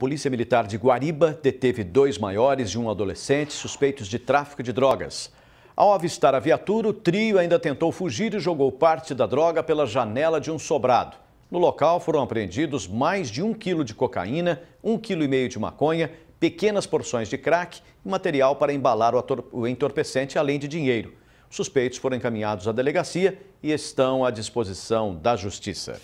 Polícia Militar de Guariba deteve dois maiores e um adolescente suspeitos de tráfico de drogas. Ao avistar a viatura, o trio ainda tentou fugir e jogou parte da droga pela janela de um sobrado. No local foram apreendidos mais de um quilo de cocaína, um quilo e meio de maconha, pequenas porções de crack e material para embalar o entorpecente, além de dinheiro. Os suspeitos foram encaminhados à delegacia e estão à disposição da Justiça.